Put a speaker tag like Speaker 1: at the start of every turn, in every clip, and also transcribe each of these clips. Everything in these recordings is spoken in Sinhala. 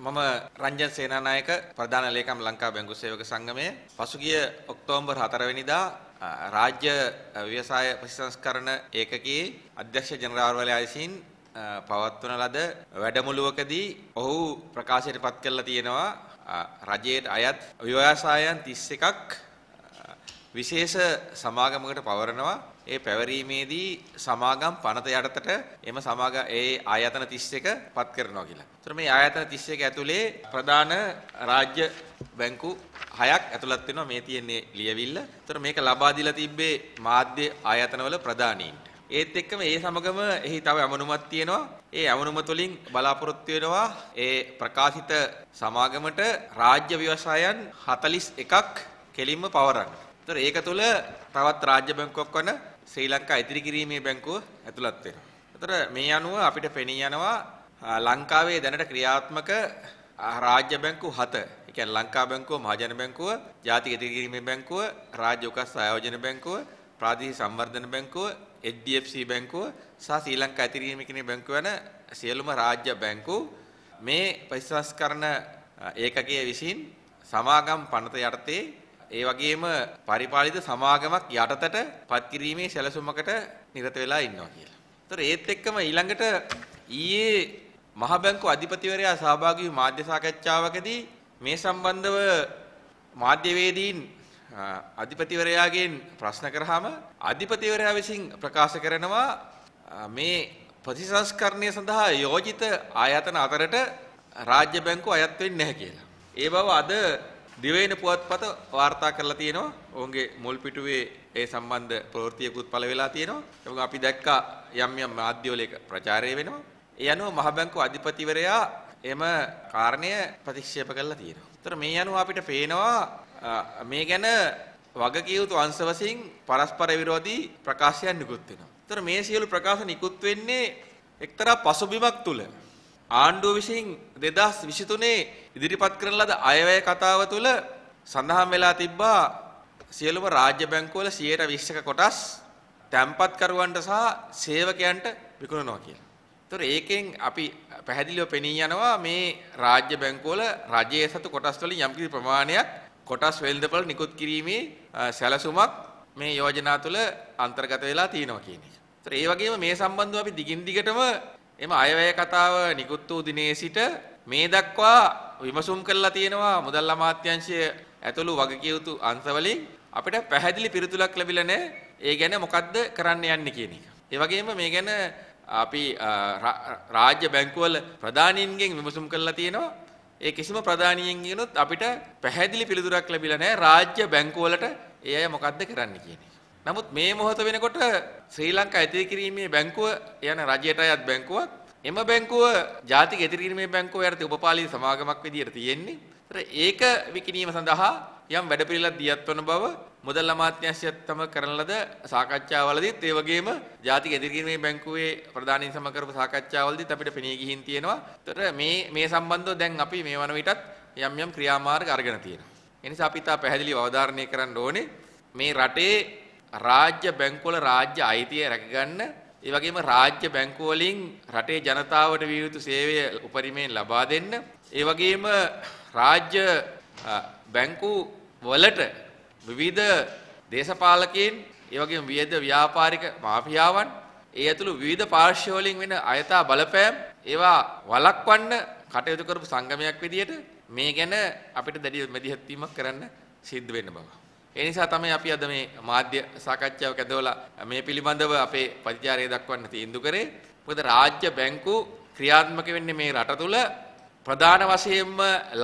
Speaker 1: මම රංජන් සේනානායක ප්‍රධාන ලේකම් ලංකා බැංකු සේවක සංගමය. පසුගිය ඔක්තෝබර් 4 වෙනිදා රාජ්‍ය ව්‍යවසාය ප්‍රතිසංස්කරණ ඒකකයේ අධ්‍යක්ෂ ජනරාල්වරයා විසින් පවත්වන ලද වැඩමුළුවකදී ඔහු ප්‍රකාශයට පත් කළා තියෙනවා රජයේ අයත් ව්‍යවසායන් 31ක් විශේෂ සමාගමකට පවරනවා ඒ පැවරීමේදී සමාගම් පනත යටතට එම සමාග ඒ ආයතන 31 පත් කරනවා කියලා. ඒතර මේ ආයතන 31 ඇතුලේ ප්‍රධාන රාජ්‍ය බැංකු හයක් ඇතුළත් වෙනවා මේ තියෙන්නේ ලියවිල්ල. ඒතර මේක ලබා දීලා තිබ්බේ මාධ්‍ය ආයතනවල ප්‍රධානීන්ට. ඒත් එක්කම ඒ සමගම එහි තව අමනුමක් තියෙනවා. ඒ අමනුම තුලින් බලාපොරොත්තු වෙනවා ඒ ප්‍රකාශිත සමාගමට රාජ්‍ය ව්‍යවසායන් 41ක් කෙලින්ම පවරන්න. ඒතර ඒක තුළ තවත් රාජ්‍ය බැංකුවක් වන ශ්‍රී ලංකා ඉදිරි කිරීමේ බැංකුව ඇතුළත් වෙනවා. ඒතර මේ අනුව අපිට පෙනී යනවා ලංකාවේ දැනට ක්‍රියාත්මක රාජ්‍ය බැංකු 7. ඒ කියන්නේ ලංකා බැංකුව, මහජන බැංකුව, ජාතික ඉදිරි කිරීමේ බැංකුව, රාජ්‍ය උකස් ආයෝජන බැංකුව, ප්‍රාදේශීය සංවර්ධන බැංකුව, HDFC බැංකුව සහ ශ්‍රී ලංකා ඉදිරි කිරීමේ කිනේ බැංකුව යන සියලුම රාජ්‍ය බැංකු මේ පරිසංස්කරණ ඒකකයේ විසින් සමාගම් පනත යටතේ ඒ වගේම පරිපාලිත සමාගමක් යටතට පත්කිරීමේ සැලසුමකට නිරත වෙලා ඉන්නවා කියලා. ඒතර ඒත් එක්කම ඊළඟට ඊයේ මහ බැංකු අධිපතිවරයා සහභාගී වූ මාධ්‍ය සාකච්ඡාවකදී මේ සම්බන්ධව මාධ්‍යවේදීන් අධිපතිවරයාගෙන් ප්‍රශ්න කරාම අධිපතිවරයා විසින් ප්‍රකාශ කරනවා මේ ප්‍රතිසංස්කරණය සඳහා යෝජිත ආයතන අතරට රාජ්‍ය බැංකු අයත් වෙන්නේ නැහැ කියලා. ඒ බව අද දිවයින පුවත්පත වාර්තා කරලා තියෙනවා. ඔවුන්ගේ මුල් පිටුවේ ඒ සම්බන්ධ ප්‍රවෘත්තියකුත් පළ වෙලා තියෙනවා. ඒක අපි දැක්කා යම් යම් මාධ්‍යවල ඒක ප්‍රචාරය වෙනවා. ඒ අනුව මහ බැංකු අධිපතිවරයා එම කාරණය ප්‍රතික්ෂේප කරලා තියෙනවා. ඒතර මේ අනුව අපිට පේනවා මේ ගැන වගකියුතු අංශ වශයෙන් පරස්පර විරෝධී ප්‍රකාශයන් නිකුත් වෙනවා. ඒතර මේ සියලු ප්‍රකාශ නිකුත් වෙන්නේ එක්තරා පසුබිමක් තුල. ආණ්ඩුව විසින් 2023 ඉදිරිපත් කරන ලද අයවැය කතාව තුළ සඳහන් වෙලා තිබ්බා සියලුම රාජ්‍ය බැංකුවල 120ක කොටස් තැන්පත්කරුවන්ට සහ සේවකයන්ට විකුණනවා කියලා. ඒතර ඒකෙන් අපි පැහැදිලිව පෙනී යනවා මේ රාජ්‍ය බැංකුවල රජයේ සතු කොටස් වලින් යම්කිසි ප්‍රමාණයක් කොටස් වෙළඳපොළ නිකුත් කිරීමේ සැලසුමක් මේ යෝජනා තුළ අන්තර්ගත වෙලා තියෙනවා කියන එක. ඒතර ඒ වගේම මේ සම්බන්ධව අපි දිගින් දිගටම එම අයවැය කතාව නිකුත් වූ දිනේ සිට මේ දක්වා විමසුම් කරලා තියෙනවා මුදල් අමාත්‍යංශය ඇතුළු වගකියුතු අංශවලින් අපිට පැහැදිලි පිළිතුරක් ලැබිලා නැහැ. ඒ ගැන මොකද්ද කරන්න යන්නේ කියන එක. ඒ වගේම මේ ගැන අපි රාජ්‍ය බැංකුවල ප්‍රධානීන්ගෙන් විමසුම් කරලා තියෙනවා. ඒ කිසිම ප්‍රධානීන්ගෙනුත් අපිට පැහැදිලි පිළිතුරක් ලැබිලා නැහැ රාජ්‍ය බැංකුවලට ඒ අය මොකද්ද කරන්න කියන එක. නමුත් මේ මොහොත වෙනකොට ශ්‍රී ලංකා ඇතිරි කිරීමේ බැංකුව යන රජයට අයත් බැංකුවත් එම බැංකුව ජාතික ඇතිරි කිරීමේ බැංකුව යටතේ උපපාලී සමාගමක් විදියට තියෙන්නේ. ඒක විකිණීම සඳහා යම් වැඩපිළිවෙලක් දියත් වන බව මුදල් අමාත්‍යාංශයත් තම කරන ලද සාකච්ඡාවලදීත් ඒ වගේම ජාතික ඇතිරි කිරීමේ බැංකුවේ ප්‍රධානීන් සමග කරපු සාකච්ඡාවලදීත් අපිට පෙනී ගිහින් තියෙනවා. ඒතර මේ මේ සම්බන්ධව දැන් අපි මේ වන විටත් යම් යම් ක්‍රියාමාර්ග අරගෙන තියෙනවා. එනිසා අපි තා පැහැදිලිව අවධාරණය කරන්න ඕනේ මේ රටේ රාජ්‍ය බැංකුවල රාජ්‍ය අයිතිය රැකගන්න ඒ වගේම රාජ්‍ය බැංකුව වලින් රටේ ජනතාවට විය යුතු සේවය උපරිමයෙන් ලබා දෙන්න ඒ වගේම රාජ්‍ය බැංකු වලට විවිධ දේශපාලකයන් ඒ වගේම විවිධ ව්‍යාපාරික මාෆියාවන් ඒ ඇතුළු විවිධ පාර්ශ්ව වලින් වෙන අයථා බලපෑම් ඒවා වළක්වන්න කටයුතු කරපු සංගමයක් විදිහට මේ ගැන අපිට දැඩි මැදිහත් වීමක් කරන්න සිද්ධ වෙන්න බව ඒ නිසා තමයි අපි අද මේ මාධ්‍ය සාකච්ඡාව කැදවලා මේ පිළිබඳව අපේ ප්‍රතිචාරය දක්වන්න තීන්දුව කරේ. මොකද රාජ්‍ය බැංකු ක්‍රියාත්මක වෙන්නේ මේ රට තුල ප්‍රධාන වශයෙන්ම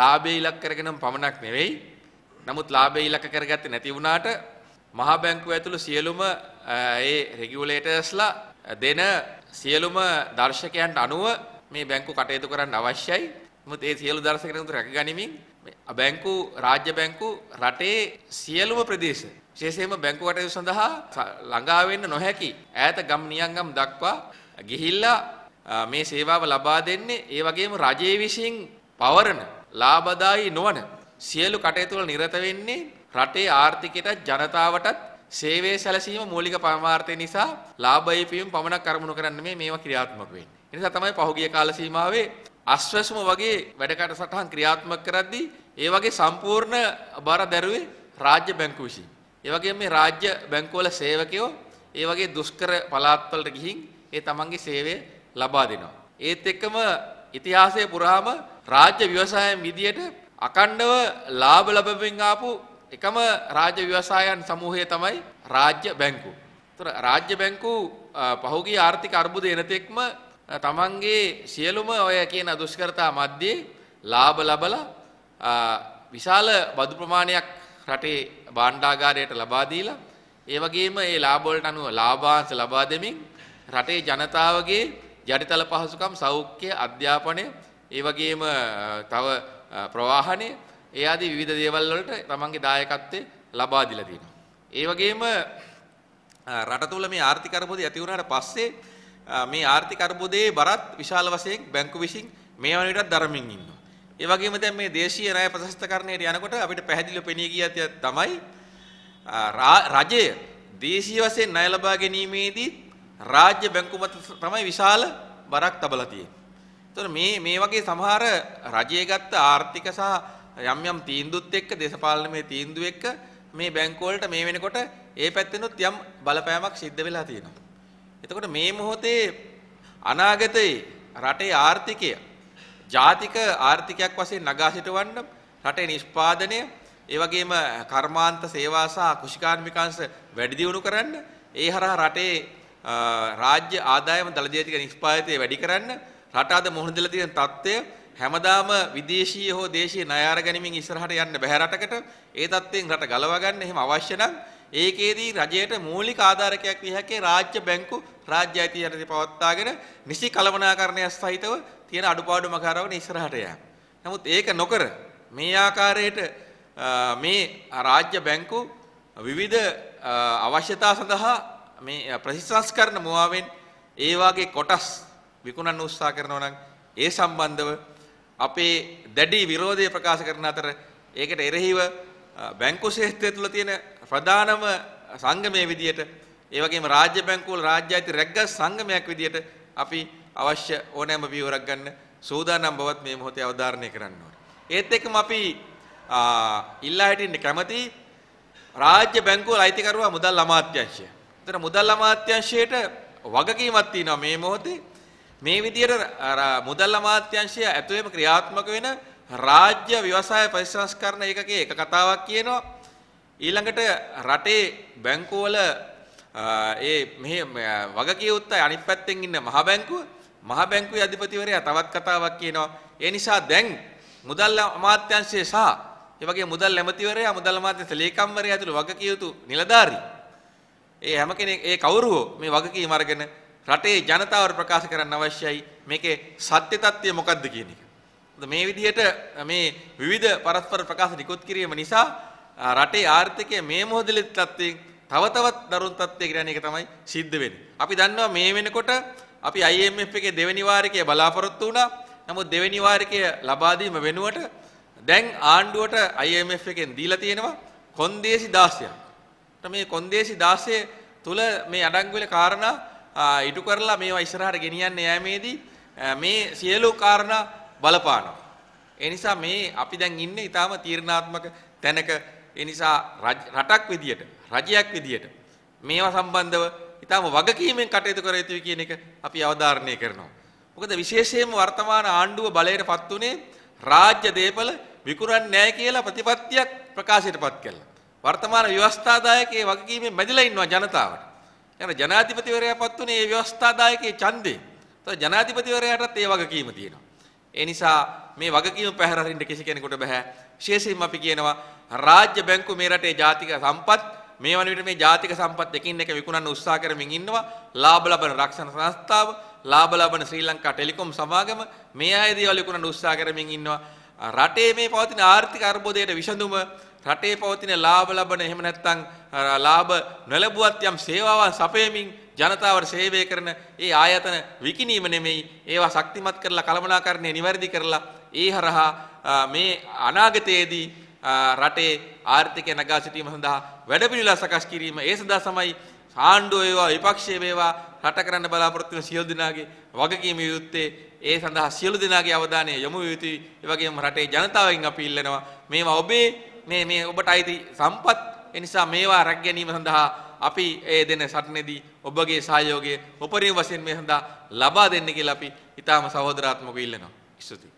Speaker 1: ලාභය ඉලක්ක කරගෙනම පමණක් නෙවෙයි. නමුත් ලාභය ඉලක්ක කරගත්තේ නැති වුණාට මහා බැංකුව ඇතුළු සියලුම ඒ රෙගියුලේටර්ස්ලා දෙන සියලුම දර්ශකයන්ට අනුව මේ බැංකු කටයුතු කරන්න අවශ්‍යයි. මොකද ඒ සියලු දර්ශකයන් උතුර රැකගනිමින් බැංකු රාජ්‍ය බැංකු රටේ සියලුම ප්‍රදේශ විශේෂයෙන්ම බැංකු කටයුතු සඳහා ළඟා වෙන්න නොහැකි ඈත ගම් නියංගම් දක්වා ගිහිල්ලා මේ සේවාව ලබා දෙන්නේ ඒ වගේම රජයේ විසින් පවරන ලාභදායි නොවන සියලු කටයුතු වල නිරත වෙන්නේ රටේ ආර්ථිකයට ජනතාවටත් සේවයේ සැලසීම මූලික පරමාර්ථය නිසා ලාභය පියුම් පමණක් අරමුණු කරන්න මේ මේවා ක්‍රියාත්මක වෙන්නේ. ඒ නිසා තමයි පහුගිය කාල සීමාවේ අස්වැසුම වගේ වැඩකට සටහන් ක්‍රියාත්මක කරද්දී ඒ වගේ සම්පූර්ණ බාර දැරුවේ රාජ්‍ය බැංකුව විසින්. ඒ වගේම මේ රාජ්‍ය බැංකුවල සේවකයෝ ඒ වගේ දුෂ්කර පළාත්වලට ගිහින් ඒ තමන්ගේ සේවය ලබා දෙනවා. ඒත් එක්කම ඉතිහාසයේ පුරාම රාජ්‍ය ව්‍යවසායම් විදියට අකණ්ඩව ලාභ ලැබෙමින් ආපු එකම රාජ්‍ය ව්‍යවසායන් සමූහය තමයි රාජ්‍ය බැංකුව. ඒතර රාජ්‍ය බැංකුව පහුගිය ආර්ථික අර්බුද එනතෙක්ම තමන්ගේ සියලුම ඔය කියන දුෂ්කරතා මැද්දේ ලාභ ලබලා විශාල බදු ප්‍රමාණයක් රටේ භාණ්ඩාගාරයට ලබා දීලා ඒ වගේම ඒ ලාභ වලට අනුව ලාභාංශ ලබා දෙමින් රටේ ජනතාවගේ යටිතල පහසුකම් සෞඛ්‍ය අධ්‍යාපනය ඒ වගේම තව ප්‍රවාහනය ඒ ආදී විවිධ දේවල් වලට තමන්ගේ දායකත්වය ලබා දීලා තියෙනවා. ඒ වගේම රට තුල මේ ආර්ථික අර්බුදය ඇති වුණාට පස්සේ මේ ආර්ථික අර්බුදයේ බරත් විශාල වශයෙන් බැංකු විසින් මේ වන විටත් දරමින් ඉන්නවා. ඒ වගේම දැන් මේ දේශීය ණය ප්‍රශස්තකරණයට යනකොට අපිට පැහැදිලිව පෙනී ගිය තමයි රජය දේශීය වශයෙන් ණය ලබා ගැනීමේදී රාජ්‍ය බැංකු මත තමයි විශාල බරක් තබලා තියෙන්නේ. මේ මේ වගේ සමහර රජය ගත්ත ආර්ථික සහ යම් යම් තීන්දුවත් එක්ක දේශපාලනමය තීන්දුව එක්ක මේ බැංකුවලට මේ වෙනකොට ඒ පැත්තෙනුත් යම් බලපෑමක් සිද්ධ වෙලා තියෙනවා. එතකොට මේ මොහොතේ අනාගතයේ රටේ ආර්ථිකය ජාතික ආර්ථිකයක් වශයෙන් නගා සිටවන්න රටේ නිෂ්පාදනය ඒ වගේම කර්මාන්ත සේවා සහ කුෂිකාර්මිකාංශ වැඩි දියුණු කරන්න ඒ හරහා රටේ රාජ්‍ය ආදායම දළදේතික නිෂ්පාදිතය වැඩි කරන්න රට අද මුහුණ දෙලා තියෙන தත්ත්වය හැමදාම විදේශීය හෝ දේශීය ණය අර ගැනීමෙන් ඉස්සරහට යන්න බැහැ රටකට ඒ தත්ත්වයෙන් රට ගලවා ගන්න එහෙම අවශ්‍ය නම් ඒකේදී රජයට මූලික ආධාරකයක් විය හැකේ රාජ්‍ය බැංකු රාජ්‍ය අයිති යටතේ පවත්වාගෙන නිසි කලමනාකරණයක් සහිතව තියෙන අඩුපාඩුම කරවන ඉස්සරහට යෑම. නමුත් ඒක නොකර මේ ආකාරයට මේ රාජ්‍ය බැංකු විවිධ අවශ්‍යතා සඳහා මේ ප්‍රතිසංස්කරණ මුවාවෙන් ඒ වගේ කොටස් විකුණන්න උත්සාහ කරනවා නම් ඒ සම්බන්ධව අපේ දැඩි විරෝධය ප්‍රකාශ කරන අතර ඒකට එරෙහිව බැංකු ශේත්‍රය තුළ තියෙන ප්‍රධානම සංගමය විදියට ඒවගේම රාජ්‍ය බැංකුවල රාජ්‍ය අයිති රැග්ගස් සංගමයක් විදියට අපි අවශ්‍ය ඕනෑම පියවරක් ගන්න සූදානම් බවත් මේ මොහොතේ අවධාරණය කරන්න ඕනේ. ඒත් එක්කම අපි ඉල්ලා හිටින්න කැමති රාජ්‍ය බැංකුවල අයිතිකරුවා මුදල් අමාත්‍යංශය. එතන මුදල් අමාත්‍යංශයට වගකීමක් තියෙනවා මේ මොහොතේ මේ විදිහට මුදල් අමාත්‍යංශය ඇතුළේම ක්‍රියාත්මක වෙන රාජ්‍ය ව්‍යවසාය පරිසංස්කරණ ඒකකයේ එක කතාවක් කියනවා ඊළඟට රටේ බැංකුවල ඒ මෙහි වගකියුත්ත අනිත් පැත්තෙන් ඉන්න මහ බැංකුව මහ බැංකුවේ අධිපතිවරයා තවත් කතාවක් කියනවා. ඒ නිසා දැන් මුදල් අමාත්‍යාංශය සහ ඒ වගේ මුදල් ඇමතිවරයා මුදල් අමාත්‍යාංශ ලේකම්වරයා ඇතුළු වගකියුතු නිලධාරී ඒ හැම කෙනෙක් ඒ කවුරුවෝ මේ වගකීම් අරගෙන රටේ ජනතාවට ප්‍රකාශ කරන්න අවශ්‍යයි මේකේ සත්‍ය తත්වය මොකද්ද කියන එක. මේ විදිහට මේ විවිධ පරස්පර ප්‍රකාශ නිකුත් කිරීම නිසා රටේ ආර්ථිකය මේ මොහොතේ තත්ත්වයෙන් තව තවත් දරුණු තත්ත්වයකට යන එක තමයි සිද්ධ වෙන්නේ. අපි දන්නවා මේ වෙනකොට අපි IMF එකේ දෙවෙනි වාරිකය බලාපොරොත්තු වුණා. නමුත් දෙවෙනි වාරිකය ලබා දීම වෙනුවට දැන් ආණ්ඩුවට IMF එකෙන් දීලා තියෙනවා කොන්දේසි 16ක්. මේ කොන්දේසි 16 තුල මේ අඩංගු වෙලා කාරණා ඉටු කරලා මේවා ඉස්සරහට ගෙනියන්න යෑමේදී මේ සියලු කාරණා බලපානවා. ඒ නිසා මේ අපි දැන් ඉන්නේ ඊටාම තීර්ණාත්මක තැනක ඒ නිසා රටක් විදියට රජයක් විදියට මේවා සම්බන්ධව ඊටම වගකීමෙන් කටයුතු කර යුතුයි කියන එක අපි අවධාරණය කරනවා. මොකද විශේෂයෙන්ම වර්තමාන ආණ්ඩුව බලයටපත් උනේ රාජ්‍ය දේපල විකුරන්නේ නැහැ කියලා ප්‍රතිපත්තියක් ප්‍රකාශයටපත් කළා. වර්තමාන ව්‍යවස්ථාදායකයේ වගකීමෙන් මැදිලා ඉන්නවා ජනතාවට. යන ජනාධිපතිවරයාපත් උනේ මේ ව්‍යවස්ථාදායකයේ ඡන්දේ. තව ජනාධිපතිවරයාටත් ඒ වගකීම තියෙනවා. ඒ නිසා මේ වගකීම පැහැර අරින්න කිසි කෙනෙකුට බෑ. විශේෂයෙන්ම අපි කියනවා රාජ්‍ය බැංකු මේ රටේ ජාතික සම්පත් මේ වන විට මේ ජාතික සම්පත් එකින් එක විකුණන්න උත්සාහ කරමින් ඉන්නවා ලාභ ලබන රක්ෂණ සංස්ථාව ලාභ ලබන ශ්‍රී ලංකා ටෙලිකොම් සමාගම මේ අය දේවල් විකුණන්න උත්සාහ කරමින් ඉන්නවා රටේ මේ පවතින ආර්ථික අර්බුදයට විසඳුම රටේ පවතින ලාභ ලබන එහෙම නැත්නම් ලාභ නොලැබුවත් යම් සේවාවන් සපයමින් ජනතාවට සේවය කරන ඒ ආයතන විකිණීම නෙමෙයි ඒවා ශක්තිමත් කරලා කළමනාකරණය નિවැරදි කරලා ඒ හරහා මේ අනාගතයේදී රටේ ආර්ථිකය නගා සිටීම සඳහා වැඩපිළිවෙලා සකස් කිරීම ඒ සඳහා තමයි ආණ්ඩුව වේවා විපක්ෂය වේවා රට කරන්න බලාපොරොත්තු වෙන සියලු දෙනාගේ වගකීම යුත්තේ ඒ සඳහා සියලු දෙනාගේ අවධානය යොමු විය යුතුයි. ඒ වගේම රටේ ජනතාවෙන් අපි ඉල්ලනවා මේවා ඔබේ මේ මේ ඔබට අයිති සම්පත් ඒ නිසා මේවා රැක ගැනීම සඳහා අපි ඒ දෙන සටනේදී ඔබගේ සහයෝගය උපරිම වශයෙන් මේ සඳහා ලබා දෙන්න කියලා අපි ඊටාම සහෝදරාත්මකව ඉල්ලනවා. ස්තුතියි.